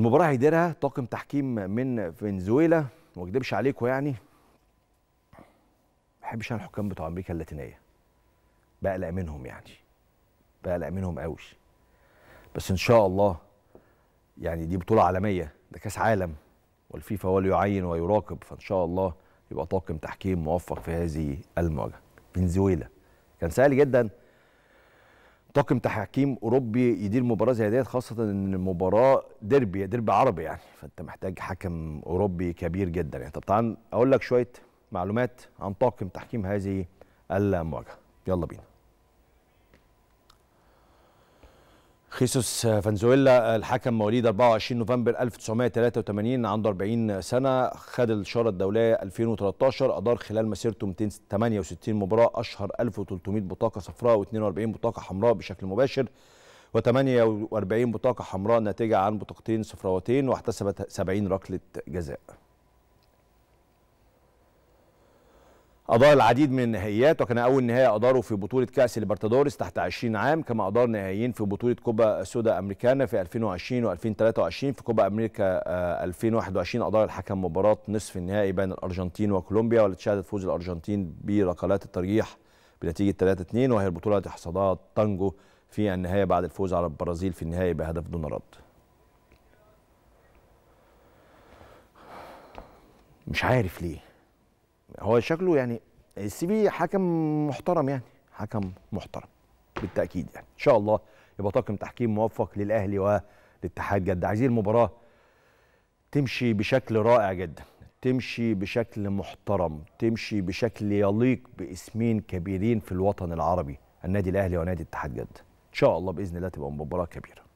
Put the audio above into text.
المباراه هيديرها طاقم تحكيم من فنزويلا ما اكدبش عليكم يعني ما بحبش انا الحكام بتوع امريكا اللاتينيه بقلق منهم يعني بقلق منهم قوي بس ان شاء الله يعني دي بطوله عالميه ده كاس عالم والفيفا هو اللي يعين ويراقب فان شاء الله يبقى طاقم تحكيم موفق في هذه المواجهه فنزويلا كان سهل جدا طاقم تحكيم اوروبي يدير مباراه زي ديت خاصه ان المباراه ديربي ديربي عربي يعني فانت محتاج حكم اوروبي كبير جدا يعني طب تعال اقول لك شويه معلومات عن طاقم تحكيم هذه المواجهه يلا بينا خيسوس فنزويلا الحكم مواليد 24 نوفمبر 1983 عنده 40 سنة خد الإشارة الدولية 2013 أدار خلال مسيرته 268 مباراة أشهر 1300 بطاقة صفراء و42 بطاقة حمراء بشكل مباشر و48 بطاقة حمراء ناتجة عن بطاقتين صفراوتين واحتسبت 70 ركلة جزاء أدار العديد من النهائيات وكان أول نهائي أداره في بطولة كأس ليبرتادوريس تحت 20 عام كما أدار نهائيين في بطولة كوبا سودا أمريكانا في 2020 و2023 في كوبا أمريكا 2021 آه، أدار الحكم مباراة نصف النهائي بين الأرجنتين وكولومبيا والتي شهدت فوز الأرجنتين بركلات الترجيح بنتيجة 3-2 وهي البطولة التي حصدها تانجو في النهاية بعد الفوز على البرازيل في النهائي بهدف دون رد مش عارف ليه هو شكله يعني السي بي حكم محترم يعني حكم محترم بالتاكيد يعني ان شاء الله يبقى طاقم تحكيم موفق للاهلي وللاتحاد جد عايزين المباراه تمشي بشكل رائع جدا تمشي بشكل محترم تمشي بشكل يليق باسمين كبيرين في الوطن العربي النادي الاهلي ونادي اتحاد جد ان شاء الله باذن الله تبقى مباراه كبيره